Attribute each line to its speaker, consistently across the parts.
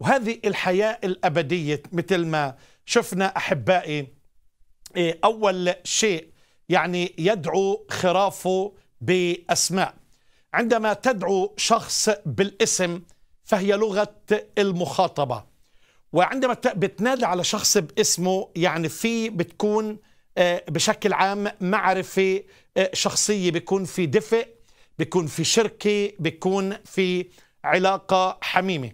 Speaker 1: وهذه الحياة الأبدية مثل ما شفنا أحبائي إيه، أول شيء يعني يدعو خرافه بأسماء عندما تدعو شخص بالاسم فهي لغة المخاطبة وعندما بتنادى على شخص باسمه يعني في بتكون آه، بشكل عام معرفة آه، شخصية بيكون في دفء بيكون في شركة بيكون في علاقة حميمة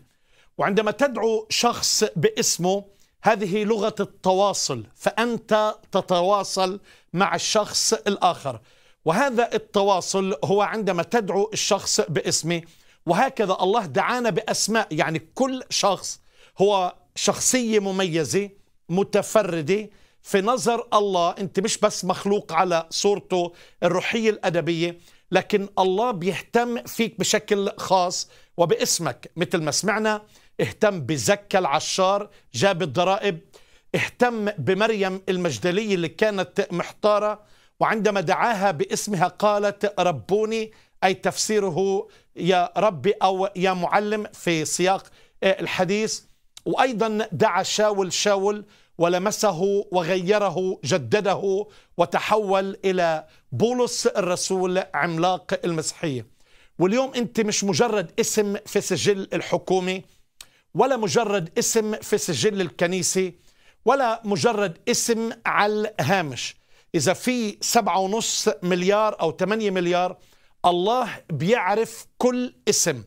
Speaker 1: وعندما تدعو شخص باسمه هذه لغة التواصل فأنت تتواصل مع الشخص الآخر وهذا التواصل هو عندما تدعو الشخص باسمه وهكذا الله دعانا بأسماء يعني كل شخص هو شخصية مميزة متفردة في نظر الله أنت مش بس مخلوق على صورته الروحية الأدبية لكن الله بيهتم فيك بشكل خاص وباسمك مثل ما سمعنا اهتم بزكى العشار جاب الضرائب اهتم بمريم المجدلية اللي كانت محتارة وعندما دعاها باسمها قالت ربوني أي تفسيره يا ربي أو يا معلم في سياق آه، الحديث وأيضا دعا شاول شاول ولمسه وغيره جدده وتحول الى بولس الرسول عملاق المسيحيه واليوم انت مش مجرد اسم في سجل الحكومه ولا مجرد اسم في سجل الكنيسه ولا مجرد اسم على الهامش اذا في سبعة ونص مليار او 8 مليار الله بيعرف كل اسم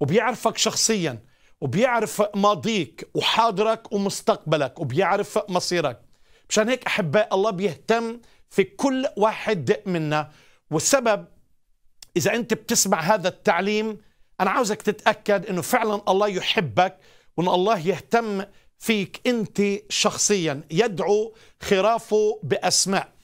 Speaker 1: وبيعرفك شخصيا وبيعرف ماضيك وحاضرك ومستقبلك وبيعرف مصيرك مشان هيك أحباء الله بيهتم في كل واحد منا والسبب إذا أنت بتسمع هذا التعليم أنا عاوزك تتأكد أنه فعلا الله يحبك وأن الله يهتم فيك أنت شخصيا يدعو خرافه بأسماء